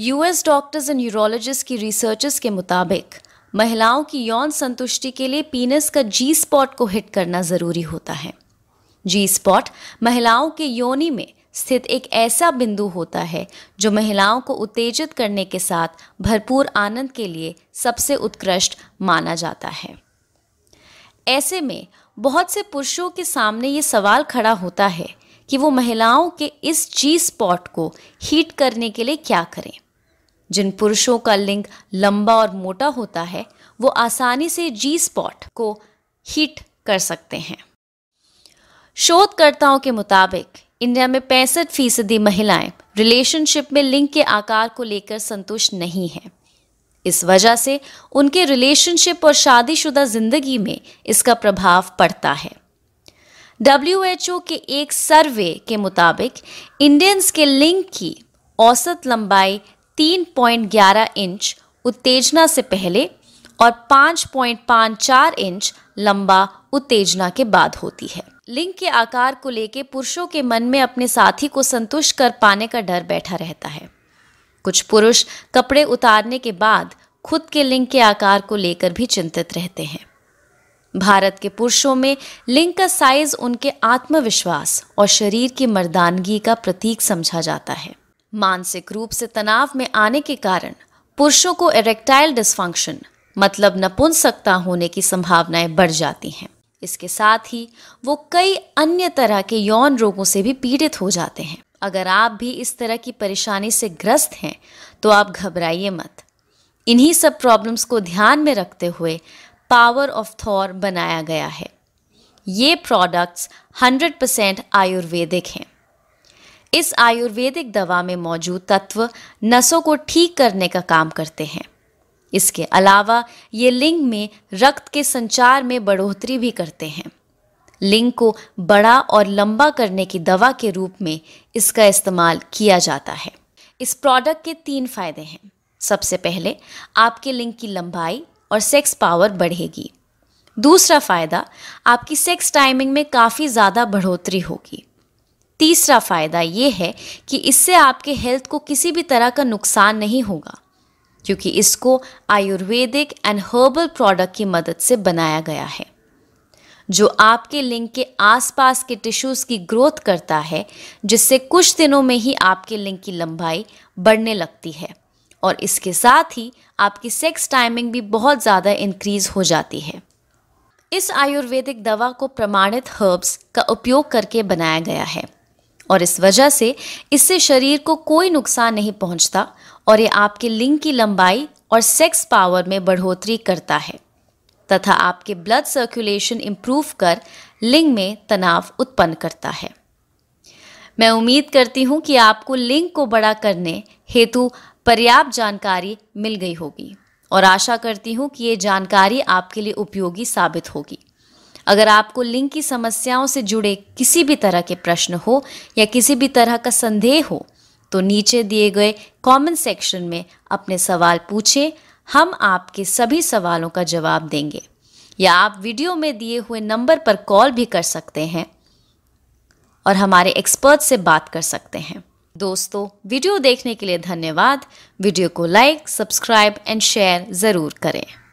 US doctors and urologist की researches के मुताबिक महिलाओं की यौन संतुष्टि के लिए पीनस का जी स्पॉट को हिट करना ज़रूरी होता है जी स्पॉट महिलाओं के योनि में स्थित एक ऐसा बिंदु होता है जो महिलाओं को उत्तेजित करने के साथ भरपूर आनंद के लिए सबसे उत्कृष्ट माना जाता है ऐसे में बहुत से पुरुषों के सामने ये सवाल खड़ा होता है कि वो महिलाओं के इस जी स्पॉट को हीट करने के लिए क्या करें जिन पुरुषों का लिंग लंबा और मोटा होता है वो आसानी से जी स्पॉट को हिट कर सकते हैं शोधकर्ताओं के मुताबिक इंडिया में पैंसठ फीसदी महिलाएं रिलेशनशिप में लिंग के आकार को लेकर संतुष्ट नहीं हैं इस वजह से उनके रिलेशनशिप और शादीशुदा जिंदगी में इसका प्रभाव पड़ता है डब्ल्यू के एक सर्वे के मुताबिक इंडियंस के लिंग की औसत लंबाई 3.11 इंच उत्तेजना से पहले और 5.54 इंच लंबा उत्तेजना के बाद होती है लिंग के आकार को लेकर पुरुषों के मन में अपने साथी को संतुष्ट कर पाने का डर बैठा रहता है कुछ पुरुष कपड़े उतारने के बाद खुद के लिंग के आकार को लेकर भी चिंतित रहते हैं भारत के पुरुषों में लिंग का साइज उनके आत्मविश्वास और शरीर की मर्दानगी का प्रतीक समझा जाता है मानसिक रूप से तनाव में आने के कारण पुरुषों को एरेक्टाइल डिस्फंक्शन मतलब नपुंसकता होने की संभावनाएं बढ़ जाती हैं इसके साथ ही वो कई अन्य तरह के यौन रोगों से भी पीड़ित हो जाते हैं अगर आप भी इस तरह की परेशानी से ग्रस्त हैं तो आप घबराइए मत इन्हीं सब प्रॉब्लम्स को ध्यान में रखते हुए पावर ऑफ थॉर बनाया गया है ये प्रोडक्ट्स 100% आयुर्वेदिक हैं इस आयुर्वेदिक दवा में मौजूद तत्व नसों को ठीक करने का काम करते हैं इसके अलावा ये लिंग में रक्त के संचार में बढ़ोतरी भी करते हैं लिंग को बड़ा और लंबा करने की दवा के रूप में इसका इस्तेमाल किया जाता है इस प्रोडक्ट के तीन फायदे हैं सबसे पहले आपके लिंग की लंबाई और सेक्स पावर बढ़ेगी दूसरा फायदा आपकी सेक्स टाइमिंग में काफ़ी ज़्यादा बढ़ोतरी होगी तीसरा फ़ायदा ये है कि इससे आपके हेल्थ को किसी भी तरह का नुकसान नहीं होगा क्योंकि इसको आयुर्वेदिक एंड हर्बल प्रोडक्ट की मदद से बनाया गया है जो आपके लिंग के आसपास के टिश्यूज़ की ग्रोथ करता है जिससे कुछ दिनों में ही आपके लिंग की लंबाई बढ़ने लगती है और इसके साथ ही आपकी सेक्स टाइमिंग भी बहुत ज़्यादा इंक्रीज़ हो जाती है इस आयुर्वेदिक दवा को प्रमाणित हर्ब्स का उपयोग करके बनाया गया है और इस वजह से इससे शरीर को कोई नुकसान नहीं पहुंचता और ये आपके लिंग की लंबाई और सेक्स पावर में बढ़ोतरी करता है तथा आपके ब्लड सर्कुलेशन इम्प्रूव कर लिंग में तनाव उत्पन्न करता है मैं उम्मीद करती हूँ कि आपको लिंग को बड़ा करने हेतु पर्याप्त जानकारी मिल गई होगी और आशा करती हूँ कि ये जानकारी आपके लिए उपयोगी साबित होगी अगर आपको लिंग की समस्याओं से जुड़े किसी भी तरह के प्रश्न हो या किसी भी तरह का संदेह हो तो नीचे दिए गए कमेंट सेक्शन में अपने सवाल पूछें हम आपके सभी सवालों का जवाब देंगे या आप वीडियो में दिए हुए नंबर पर कॉल भी कर सकते हैं और हमारे एक्सपर्ट से बात कर सकते हैं दोस्तों वीडियो देखने के लिए धन्यवाद वीडियो को लाइक सब्सक्राइब एंड शेयर ज़रूर करें